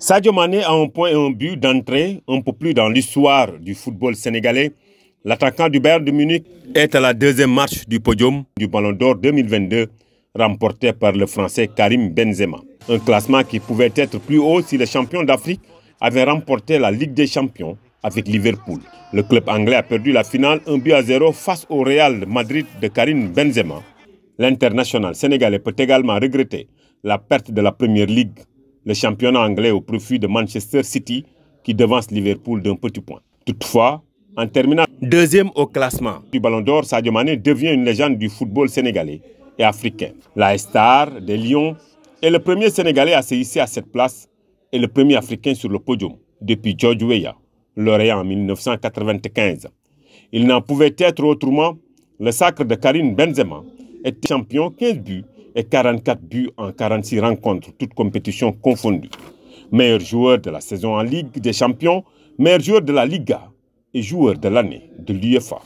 Sadio Mané a un point et un but d'entrée un peu plus dans l'histoire du football sénégalais. L'attaquant du Bayern de Munich est à la deuxième marche du podium du Ballon d'Or 2022 remporté par le Français Karim Benzema. Un classement qui pouvait être plus haut si les champions d'Afrique avait remporté la Ligue des champions avec Liverpool. Le club anglais a perdu la finale 1 but à 0 face au Real Madrid de Karim Benzema. L'international sénégalais peut également regretter la perte de la Première Ligue le championnat anglais au profit de Manchester City qui devance Liverpool d'un petit point. Toutefois, en terminant deuxième au classement du Ballon d'Or, Sadio Mané devient une légende du football sénégalais et africain. La star des Lions est le premier Sénégalais à se hisser à cette place et le premier Africain sur le podium depuis George Weah, lauréat en 1995. Il n'en pouvait être autrement. Le sacre de Karim Benzema était champion 15 buts et 44 buts en 46 rencontres, toutes compétitions confondues. Meilleur joueur de la saison en Ligue des Champions, meilleur joueur de la Liga et joueur de l'année de l'UEFA.